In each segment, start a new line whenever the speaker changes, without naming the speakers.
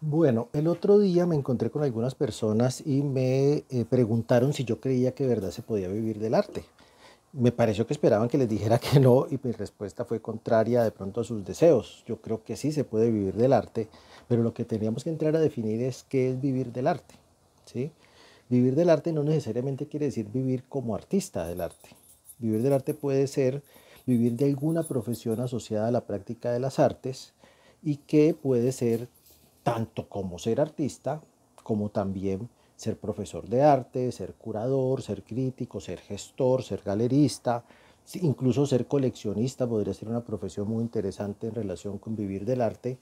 Bueno, el otro día me encontré con algunas personas y me eh, preguntaron si yo creía que de verdad se podía vivir del arte. Me pareció que esperaban que les dijera que no y mi respuesta fue contraria de pronto a sus deseos. Yo creo que sí se puede vivir del arte, pero lo que teníamos que entrar a definir es qué es vivir del arte. ¿sí? Vivir del arte no necesariamente quiere decir vivir como artista del arte. Vivir del arte puede ser vivir de alguna profesión asociada a la práctica de las artes y que puede ser tanto como ser artista, como también ser profesor de arte, ser curador, ser crítico, ser gestor, ser galerista, incluso ser coleccionista podría ser una profesión muy interesante en relación con vivir del arte.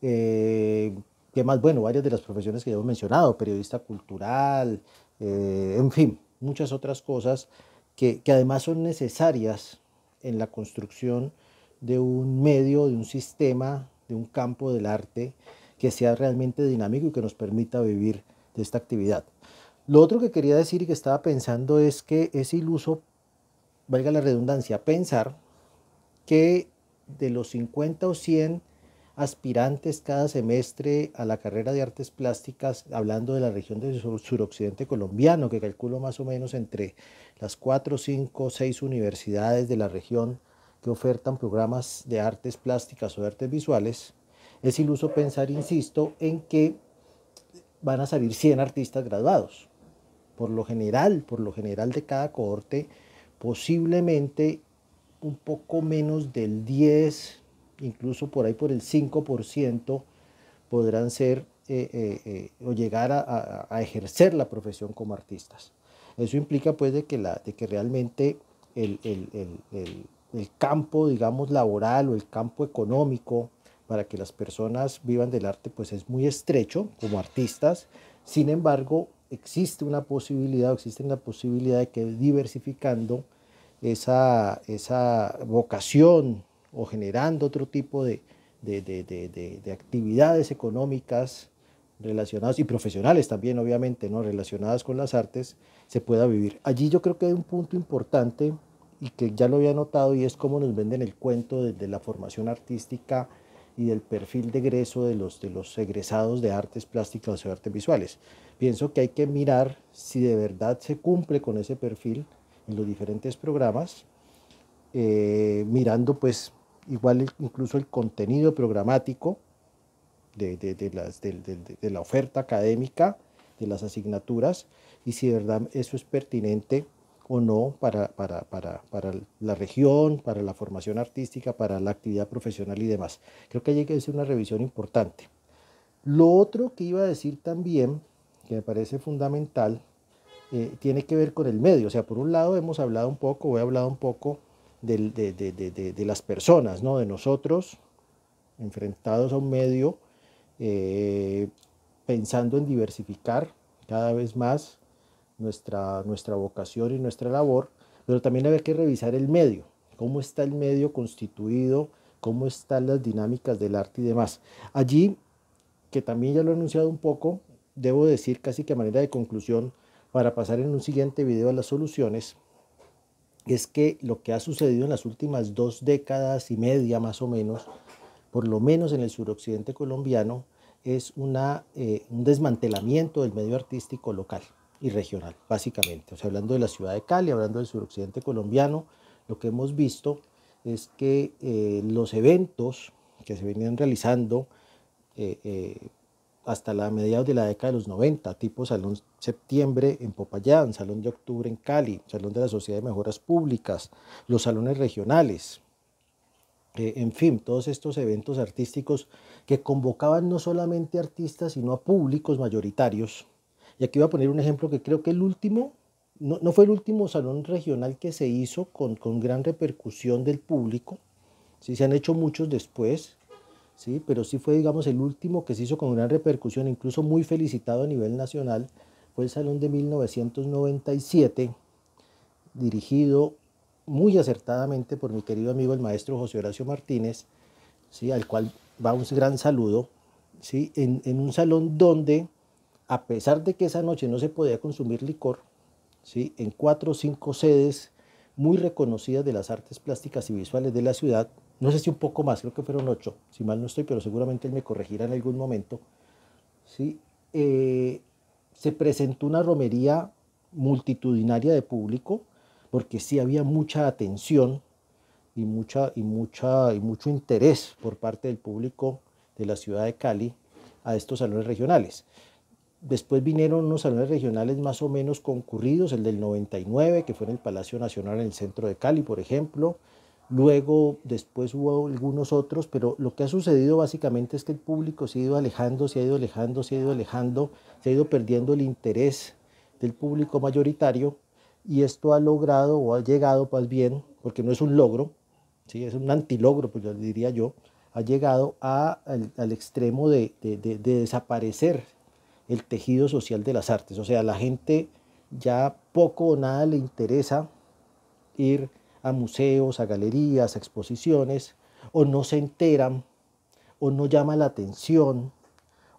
Eh, ¿Qué más? Bueno, varias de las profesiones que ya hemos mencionado, periodista cultural, eh, en fin, muchas otras cosas que, que además son necesarias en la construcción de un medio, de un sistema, de un campo del arte que sea realmente dinámico y que nos permita vivir de esta actividad. Lo otro que quería decir y que estaba pensando es que es iluso, valga la redundancia, pensar que de los 50 o 100 aspirantes cada semestre a la carrera de artes plásticas, hablando de la región del suroccidente colombiano, que calculo más o menos entre las 4, 5, 6 universidades de la región que ofertan programas de artes plásticas o de artes visuales, es iluso pensar, insisto, en que van a salir 100 artistas graduados. Por lo general, por lo general de cada cohorte, posiblemente un poco menos del 10, incluso por ahí por el 5%, podrán ser eh, eh, eh, o llegar a, ejercer la profesión como artistas. Eso implica pues de que, la, de que realmente el, el campo, digamos, laboral o el campo económico para que las personas vivan del arte pues es muy estrecho como artistas. Sin embargo, existe una posibilidad, existe una posibilidad de que diversificando esa, esa vocación o generando otro tipo de, actividades económicas relacionadas y profesionales también, obviamente, ¿no? relacionadas con las artes, se pueda vivir. Allí yo creo que hay un punto importante y que ya lo había notado y es cómo nos venden el cuento desde la formación artística y del perfil de egreso de los, de los egresados de artes plásticas o artes visuales. Pienso que hay que mirar si de verdad se cumple con ese perfil en los diferentes programas, eh, mirando pues igual incluso el contenido programático de, de la oferta académica, de las asignaturas, y si de verdad eso es pertinente o no para, para, para, para, la región, para la formación artística, para la actividad profesional y demás. Creo que hay que hacer una revisión importante. Lo otro que iba a decir también, que me parece fundamental, eh, tiene que ver con el medio. O sea, por un lado hemos hablado un poco, o he hablado un poco de, de, de, de, las personas, ¿no? de nosotros, enfrentados a un medio, eh, pensando en diversificar cada vez más nuestra, nuestra vocación y nuestra labor, pero también había que revisar el medio, cómo está el medio constituido, cómo están las dinámicas del arte y demás. Allí, que también ya lo he anunciado un poco, debo decir casi que a manera de conclusión, para pasar en un siguiente video a las soluciones, es que lo que ha sucedido en las últimas dos décadas y media más o menos, por lo menos en el suroccidente colombiano, es eh, un desmantelamiento del medio artístico local y regional, básicamente. O sea, hablando de la ciudad de Cali, hablando del suroccidente colombiano, lo que hemos visto es que eh, los eventos que se venían realizando eh, eh, hasta la mediados de la década de los 90, tipo Salón Septiembre en Popayán, Salón de Octubre en Cali, Salón de la Sociedad de Mejoras Públicas, los salones regionales, en fin, todos estos eventos artísticos que convocaban no solamente artistas, sino a públicos mayoritarios, y aquí voy a poner un ejemplo que creo que el último, no, fue el último salón regional que se hizo con, gran repercusión del público, ¿sí? se han hecho muchos después, ¿sí? pero sí fue, digamos, el último que se hizo con gran repercusión, incluso muy felicitado a nivel nacional, fue el salón de 1997, dirigido muy acertadamente por mi querido amigo el maestro José Horacio Martínez, ¿sí? al cual va un gran saludo, ¿sí? en, en un salón donde a pesar de que esa noche no se podía consumir licor, ¿sí? en cuatro o cinco sedes muy reconocidas de las artes plásticas y visuales de la ciudad, no sé si un poco más, creo que fueron ocho, si mal no estoy, pero seguramente él me corregirá en algún momento, eh, se presentó una romería multitudinaria de público, porque sí había mucha atención y, mucha, y, mucha, y mucho interés por parte del público de la ciudad de Cali a estos salones regionales. Después vinieron unos salones regionales más o menos concurridos, el del 99, que fue en el Palacio Nacional en el centro de Cali, por ejemplo. Luego, después hubo algunos otros, pero lo que ha sucedido básicamente es que el público se ha ido alejando, se ha ido alejando, se ha ido alejando, se ha ido perdiendo el interés del público mayoritario y esto ha logrado o ha llegado más bien, porque no es un logro, ¿sí? es un antilogro, pues yo diría yo, ha llegado al, extremo de desaparecer el tejido social de las artes. O sea, la gente ya poco o nada le interesa ir a museos, a galerías, a exposiciones, o no se enteran, o no llama la atención,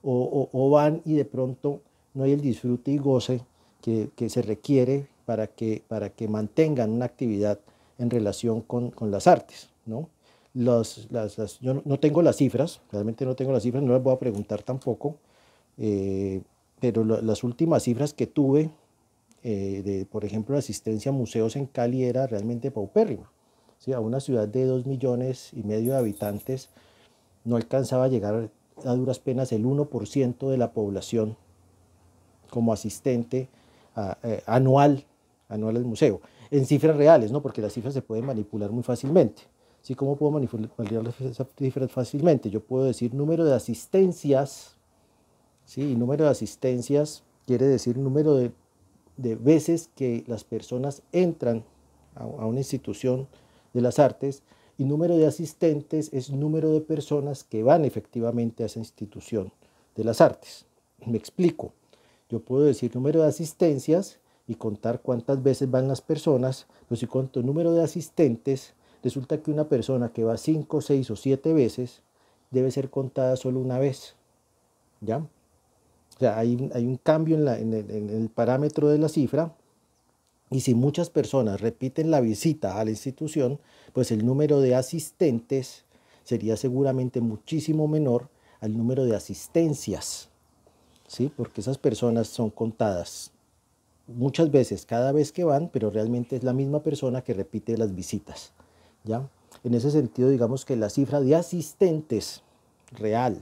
o, van y de pronto no hay el disfrute y goce que, se requiere para que, para que mantengan una actividad en relación con, las artes. ¿no? las, yo no tengo las cifras, realmente no tengo las cifras, no las voy a preguntar tampoco, eh, pero las últimas cifras que tuve, eh, de, por ejemplo, la asistencia a museos en Cali era realmente paupérrima. ¿sí? A una ciudad de dos millones y medio de habitantes no alcanzaba a llegar a duras penas el 1% de la población como asistente eh, anual, al museo. En cifras reales, ¿no? porque las cifras se pueden manipular muy fácilmente. ¿Sí? ¿Cómo puedo manipular las cifras fácilmente? Yo puedo decir número de asistencias ¿sí? número de asistencias quiere decir número de, veces que las personas entran a, una institución de las artes y número de asistentes es número de personas que van efectivamente a esa institución de las artes. Me explico. Yo puedo decir número de asistencias y contar cuántas veces van las personas, pero si cuento número de asistentes, resulta que una persona que va cinco, seis o siete veces debe ser contada solo una vez. ¿Ya? O sea, hay un, cambio en, el, parámetro de la cifra y si muchas personas repiten la visita a la institución, pues el número de asistentes sería seguramente muchísimo menor al número de asistencias, ¿sí? Porque esas personas son contadas muchas veces cada vez que van, pero realmente es la misma persona que repite las visitas, ¿ya? En ese sentido, digamos que la cifra de asistentes real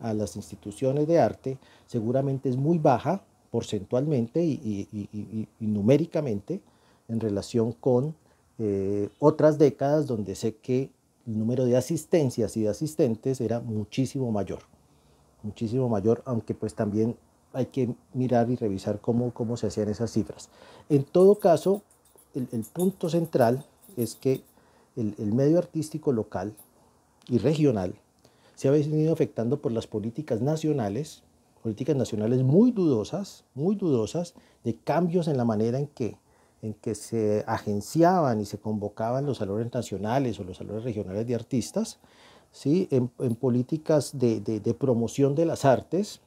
a las instituciones de arte seguramente es muy baja porcentualmente y, numéricamente en relación con eh, otras décadas donde sé que el número de asistencias y de asistentes era muchísimo mayor, muchísimo mayor, aunque pues también hay que mirar y revisar cómo, se hacían esas cifras. En todo caso, el, punto central es que el medio artístico local y regional se ha venido afectando por las políticas nacionales, políticas nacionales muy dudosas, muy dudosas, de cambios en la manera en que, en que se agenciaban y se convocaban los salones nacionales o los salones regionales de artistas, ¿sí? en, políticas de, de promoción de las artes,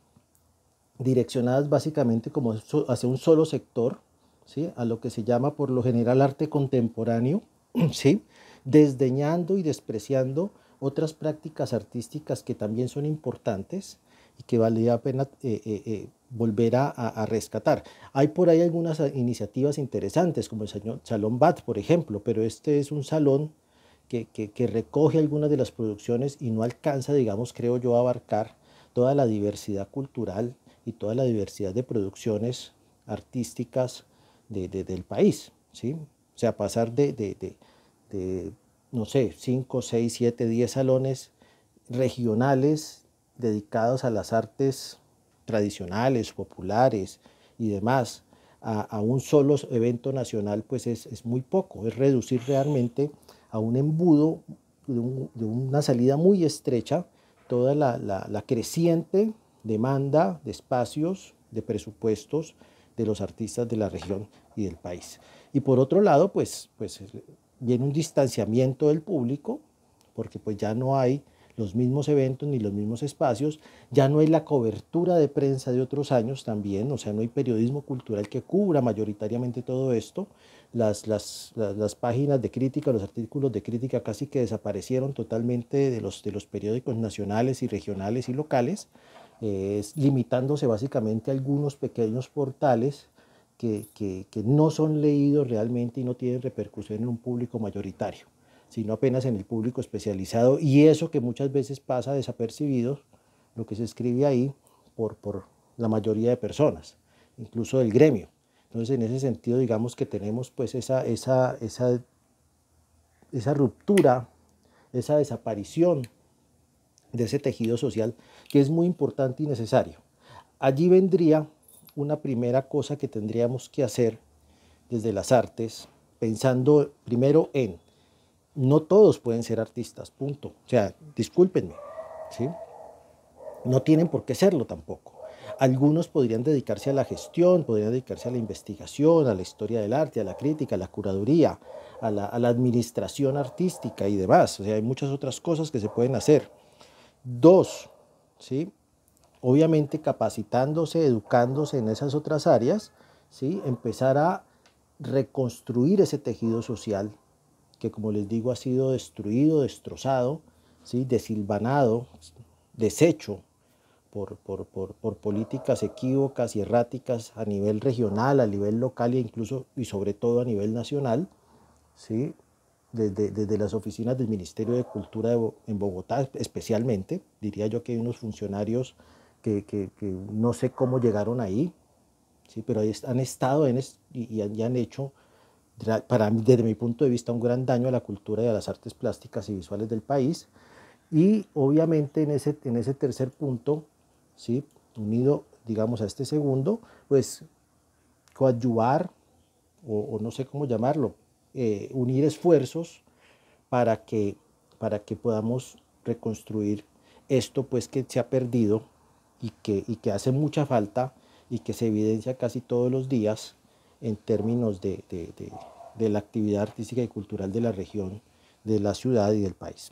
direccionadas básicamente como hacia un solo sector, ¿sí? a lo que se llama por lo general arte contemporáneo, ¿sí? desdeñando y despreciando otras prácticas artísticas que también son importantes y que vale la pena eh, eh, eh, volver a, rescatar. Hay por ahí algunas iniciativas interesantes, como el Salón BAT, por ejemplo, pero este es un salón que, que, recoge algunas de las producciones y no alcanza, digamos, creo yo, a abarcar toda la diversidad cultural y toda la diversidad de producciones artísticas de, del país. ¿sí? O sea, pasar de, de no sé, 5, 6, 7, 10 salones regionales dedicados a las artes tradicionales, populares y demás, a, un solo evento nacional, pues es, muy poco, es reducir realmente a un embudo de, una salida muy estrecha toda la, la creciente demanda de espacios, de presupuestos de los artistas de la región y del país. Y por otro lado, pues, pues viene un distanciamiento del público, porque pues ya no hay los mismos eventos ni los mismos espacios, ya no hay la cobertura de prensa de otros años también, o sea, no hay periodismo cultural que cubra mayoritariamente todo esto, las, las, páginas de crítica, los artículos de crítica casi que desaparecieron totalmente de los, de los periódicos nacionales y regionales y locales, eh, limitándose básicamente a algunos pequeños portales que, no son leídos realmente y no tienen repercusión en un público mayoritario, sino apenas en el público especializado. Y eso que muchas veces pasa desapercibido, lo que se escribe ahí por, por la mayoría de personas, incluso del gremio. Entonces, en ese sentido, digamos que tenemos pues esa, esa, esa, esa ruptura, esa desaparición de ese tejido social que es muy importante y necesario. Allí vendría una primera cosa que tendríamos que hacer desde las artes, pensando primero en, no todos pueden ser artistas, punto. O sea, discúlpenme, ¿sí? No tienen por qué serlo tampoco. Algunos podrían dedicarse a la gestión, podrían dedicarse a la investigación, a la historia del arte, a la crítica, a la curaduría, a la, a la administración artística y demás. O sea, hay muchas otras cosas que se pueden hacer. Dos, ¿sí? obviamente capacitándose, educándose en esas otras áreas, ¿sí? empezar a reconstruir ese tejido social que, como les digo, ha sido destruido, destrozado, ¿sí? desilvanado, deshecho por, políticas equívocas y erráticas a nivel regional, a nivel local e incluso y sobre todo a nivel nacional, ¿sí? desde, desde las oficinas del Ministerio de Cultura en Bogotá especialmente, diría yo que hay unos funcionarios que, no sé cómo llegaron ahí, ¿sí? pero han estado en y, han hecho, para desde mi punto de vista, un gran daño a la cultura y a las artes plásticas y visuales del país. Y obviamente en ese, en ese tercer punto, ¿sí? unido, digamos, a este segundo, pues coadyuvar, o, no sé cómo llamarlo, eh, unir esfuerzos para que, para que podamos reconstruir esto pues que se ha perdido y que, hace mucha falta y que se evidencia casi todos los días en términos de, de la actividad artística y cultural de la región, de la ciudad y del país.